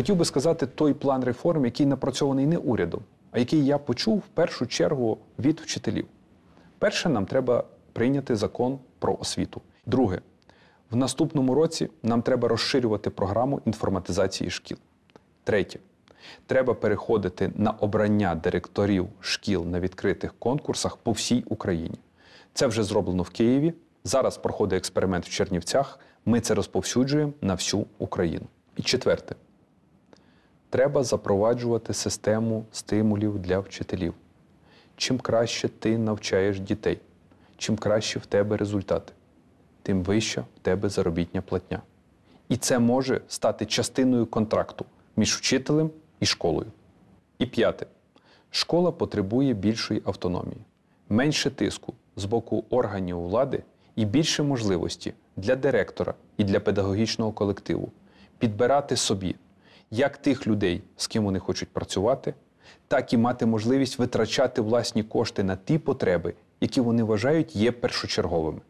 Хотів би сказати той план реформ, який напрацьований не урядом, а який я почув в першу чергу від вчителів. Перше, нам треба прийняти закон про освіту. Друге, в наступному році нам треба розширювати програму інформатизації шкіл. Третє, треба переходити на обрання директорів шкіл на відкритих конкурсах по всій Україні. Це вже зроблено в Києві. Зараз проходить експеримент в Чернівцях. Ми це розповсюджуємо на всю Україну. І четверте. Треба запроваджувати систему стимулів для вчителів. Чим краще ти навчаєш дітей, чим краще в тебе результати, тим вища в тебе заробітня платня. І це може стати частиною контракту між вчителем і школою. І п'яте, школа потребує більшої автономії, менше тиску з боку органів влади і більше можливості для директора і для педагогічного колективу підбирати собі як тих людей, з ким вони хочуть працювати, так і мати можливість витрачати власні кошти на ті потреби, які вони вважають є першочерговими.